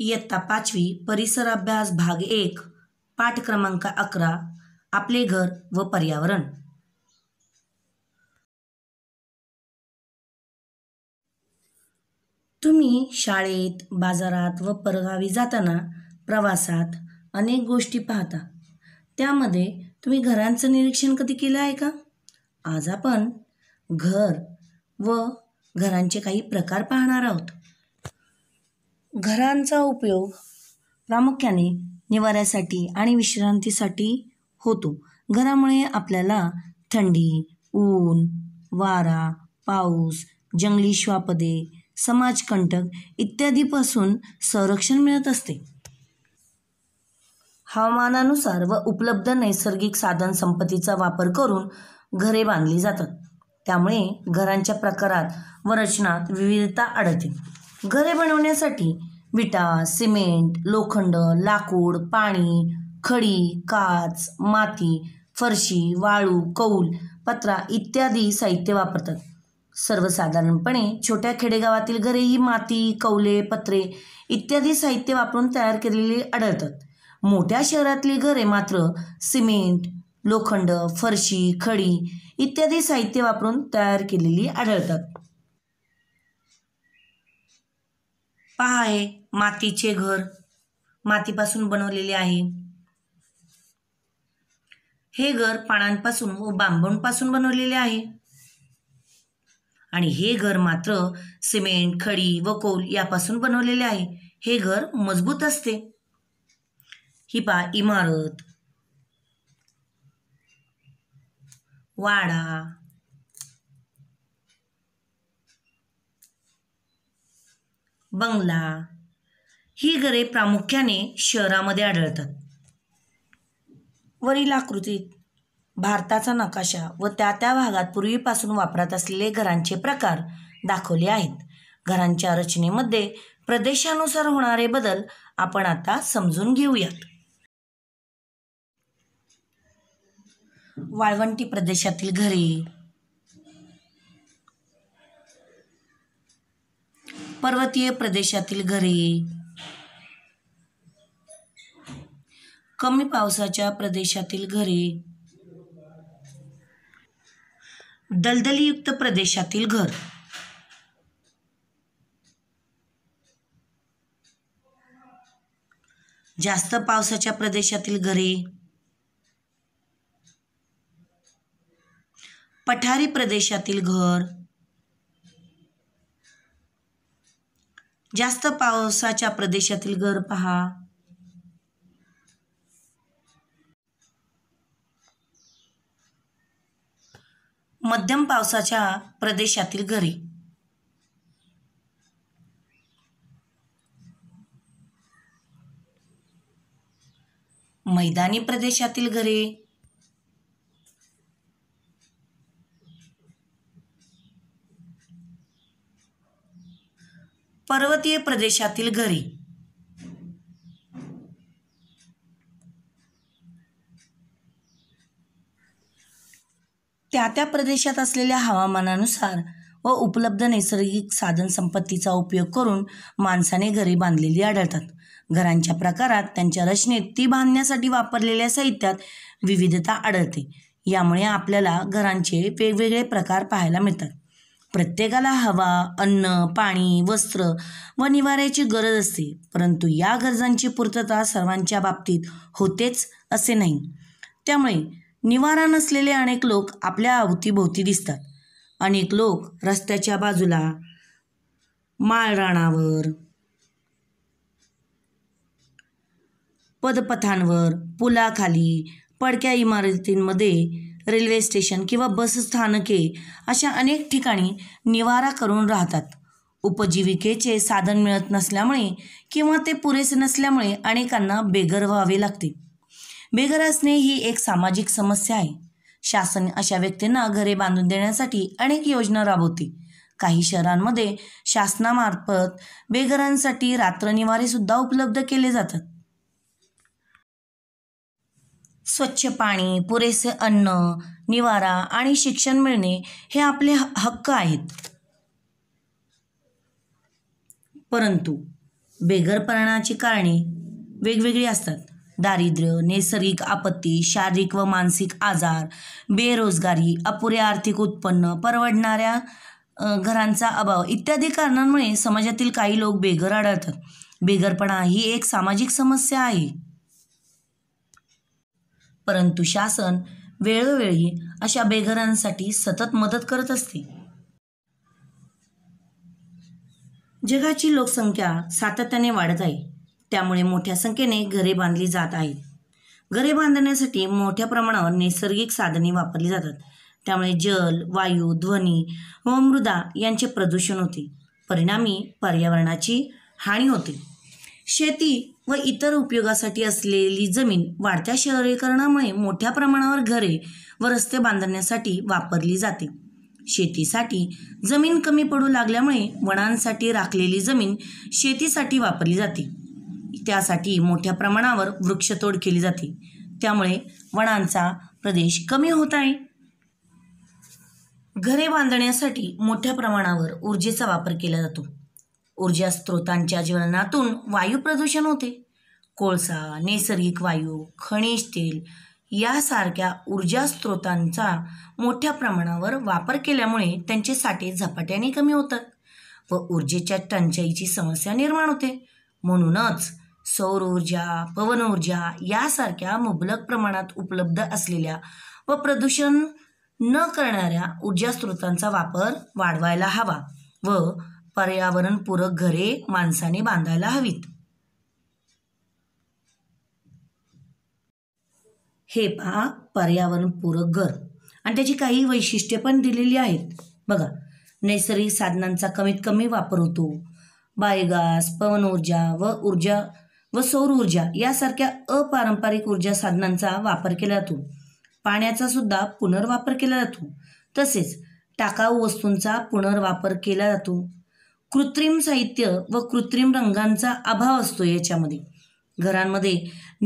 इयत्ता पाचवी परिसर अभ्यास भाग एक पाठ क्रमांक अकरा आपले घर व पर्यावरण तुम्ही शाळेत बाजारात व परगावी जाताना प्रवासात अनेक गोष्टी पाहता त्यामध्ये तुम्ही घरांचं निरीक्षण कधी केलं आहे का आज आपण घर व घरांचे काही प्रकार पाहणार आहोत घरांचा उपयोग प्रामुख्याने निवाऱ्यासाठी आणि विश्रांतीसाठी होतो घरामुळे आपल्याला थंडी ऊन वारा पाऊस जंगली श्वापदे समाजकंटक इत्यादीपासून संरक्षण मिळत असते हवामानानुसार व उपलब्ध नैसर्गिक साधन संपत्तीचा वापर करून घरे बांधली जातात त्यामुळे घरांच्या प्रकारात व रचनात विविधता आढळते घरे बनवण्यासाठी विटा सिमेंट लोखंड लाकूड पाणी खडी काच माती फरशी वाळू कौल पत्रा इत्यादी साहित्य वापरतात सर्वसाधारणपणे छोट्या खेडेगावातील घरे ही माती कौले पत्रे इत्यादी साहित्य वापरून तयार केलेली आढळतात मोठ्या शहरातली घरे मात्र सिमेंट लोखंड फरशी खडी इत्यादी साहित्य वापरून तयार केलेली आढळतात पहा आहे मातीचे घर मातीपासून बनवलेले आहे हे घर पानांपासून व बांबूंपासून बनवलेले आहे आणि हे घर मात्र सिमेंट खडी व कोल यापासून बनवलेले आहे हे घर मजबूत असते ही पा इमारत वाडा बंगला ही घरे प्रामुख्याने शहरामध्ये आढळतात वरील आकृतीत भारताचा नकाशा व त्या त्या भागात पूर्वीपासून वापरात असलेले घरांचे प्रकार दाखवले आहेत घरांच्या रचनेमध्ये प्रदेशानुसार होणारे बदल आपण आता समजून घेऊयात वाळवंटी प्रदेशातील घरे पर्वतीय प्रदेशातील घरे कमी पावसाच्या प्रदेशातील घरे दलदलीयुक्त प्रदेशातील घर जास्त पावसाच्या प्रदेशातील घरे पठारी प्रदेशातील घर जास्त पावसाच्या प्रदेशातील घर पहा मध्यम पावसाच्या प्रदेशातील घरे मैदानी प्रदेशातील घरे पर्वतीय प्रदेशातील घरे त्या त्या प्रदेशात असलेल्या हवामानानुसार व उपलब्ध नैसर्गिक साधन संपत्तीचा उपयोग करून माणसाने घरे बांधलेली आढळतात घरांच्या प्रकारात त्यांच्या रचनेत ती बांधण्यासाठी वापरलेल्या साहित्यात विविधता आढळते यामुळे आपल्याला घरांचे वेगवेगळे प्रकार पाहायला मिळतात प्रत्येकाला हवा अन्न पाणी वस्त्र व निवाऱ्याची गरज असते परंतु या गरजांची पूर्तता सर्वांच्या बाबतीत होतेच असे नाही त्यामुळे निवारा नसलेले अनेक लोक आपल्या अवतीभोवती दिसतात अनेक लोक रस्त्याच्या बाजूला माळराणावर पदपथांवर पुलाखाली पडक्या इमारतींमध्ये रेल्वे स्टेशन किंवा बस स्थानके अशा अनेक ठिकाणी निवारा करून राहतात उपजीविकेचे साधन मिळत नसल्यामुळे किंवा ते पुरेसे नसल्यामुळे अनेकांना बेघर व्हावे लागते बेघर असणे ही एक सामाजिक समस्या आहे शासन अशा व्यक्तींना घरे बांधून देण्यासाठी अनेक योजना राबवते काही शहरांमध्ये शासनामार्फत बेघरांसाठी रात्रनिवारेसुद्धा उपलब्ध केले जातात स्वच्छ पाणी पुरेसे अन्न निवारा आणि शिक्षण मिळणे हे आपले हक्क आहेत परंतु बेघरपणाची कारणे वेगवेगळी असतात दारिद्र्य नैसर्गिक आपत्ती शारीरिक व मानसिक आजार बेरोजगारी अपुरे आर्थिक उत्पन्न परवडणाऱ्या घरांचा अभाव इत्यादी कारणांमुळे समाजातील काही लोक बेघर आढळतात बेघरपणा ही एक सामाजिक समस्या आहे परंतु शासन वेळोवेळी अशा बेघरांसाठी सतत मदत करत असते जगाची लोकसंख्या सातत्याने वाढत आहे त्यामुळे मोठ्या संख्येने घरे बांधली जात आहेत घरे बांधण्यासाठी मोठ्या प्रमाणावर नैसर्गिक साधने वापरली जातात त्यामुळे जल वायू ध्वनी व मृदा यांचे प्रदूषण होते परिणामी पर्यावरणाची हानी होते शेती व इतर उपयोगासाठी असलेली जमीन वाढत्या शहरीकरणामुळे मोठ्या प्रमाणावर घरे व रस्ते बांधण्यासाठी वापरली जाते शेतीसाठी जमीन कमी पडू लागल्यामुळे वनांसाठी राखलेली जमीन शेतीसाठी वापरली जाते त्यासाठी मोठ्या प्रमाणावर वृक्षतोड केली जाते त्यामुळे वनांचा प्रदेश कमी होत आहे घरे बांधण्यासाठी मोठ्या प्रमाणावर ऊर्जेचा वापर केला जातो ऊर्जा स्त्रोतांच्या ज्वलनातून वायू प्रदूषण होते कोळसा नैसर्गिक वायू खनिज तेल यासारख्या ऊर्जा स्त्रोतांचा मोठ्या प्रमाणावर वापर केल्यामुळे त्यांचे साठे झपाट्याने कमी होतात व ऊर्जेच्या टंचाईची समस्या निर्माण होते म्हणूनच सौर ऊर्जा पवन ऊर्जा यासारख्या मुबलक प्रमाणात उपलब्ध असलेल्या व प्रदूषण न करणाऱ्या ऊर्जा स्त्रोतांचा वापर वाढवायला हवा व पर्यावरणपूरक घरे माणसाने बांधायला हवीत हे पहा पर्यावरणपूरक घर आणि त्याची काही वैशिष्ट्ये पण दिलेली आहेत बघा नैसर्गिक साधनांचा कमीत कमी वापर होतो बायोगॅस पवन ऊर्जा व ऊर्जा व सौर ऊर्जा यासारख्या अपारंपरिक ऊर्जा साधनांचा वापर केला जातो पाण्याचा सुद्धा पुनर्वापर केला जातो तसेच टाकाऊ वस्तूंचा पुनर्वापर केला जातो कृत्रिम साहित्य व कृत्रिम रंगांचा अभाव असतो याच्यामध्ये घरांमध्ये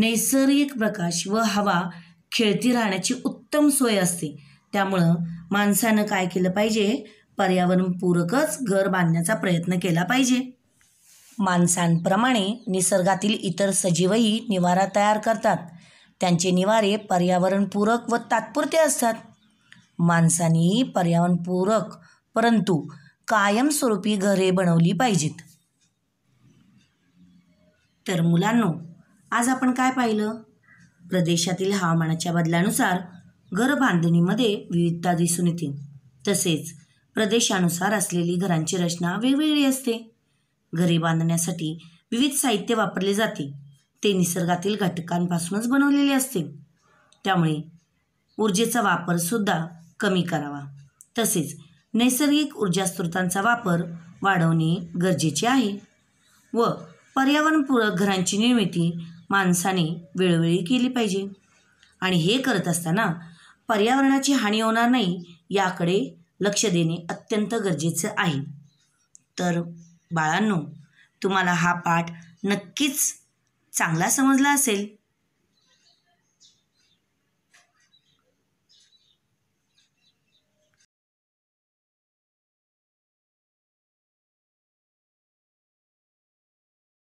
नैसर्गिक प्रकाश व हवा खेळती राहण्याची उत्तम सोय असते त्यामुळं माणसानं काय केलं पाहिजे पर्यावरणपूरकच घर बांधण्याचा प्रयत्न केला पाहिजे माणसांप्रमाणे निसर्गातील इतर सजीवही निवारा तयार करतात त्यांचे निवारे पर्यावरणपूरक व तात्पुरते असतात माणसांनीही पर्यावरणपूरक परंतु कायमस्वरूपी घरे बनवली पाहिजेत तर मुलांनो आज आपण काय पाहिलं प्रदेशातील हवामानाच्या बदलानुसार घर बांधणीमध्ये विविधता दिसून येते तसेच प्रदेशानुसार असलेली घरांची रचना वेगवेगळी असते घरे बांधण्यासाठी विविध साहित्य वापरले जाते ते निसर्गातील घटकांपासूनच बनवलेले असते त्यामुळे ऊर्जेचा वापरसुद्धा कमी करावा तसेच नैसर्गिक ऊर्जा स्त्रोतांचा वापर वाढवणे गरजेचे आहे व पर्यावरणपूरक घरांची निर्मिती माणसाने वेळोवेळी केली पाहिजे आणि हे करत असताना पर्यावरणाची हानी होणार नाही याकडे लक्ष देणे अत्यंत गरजेचं आहे तर बाळांनो तुम्हाला हा पाठ नक्कीच चांगला समजला असेल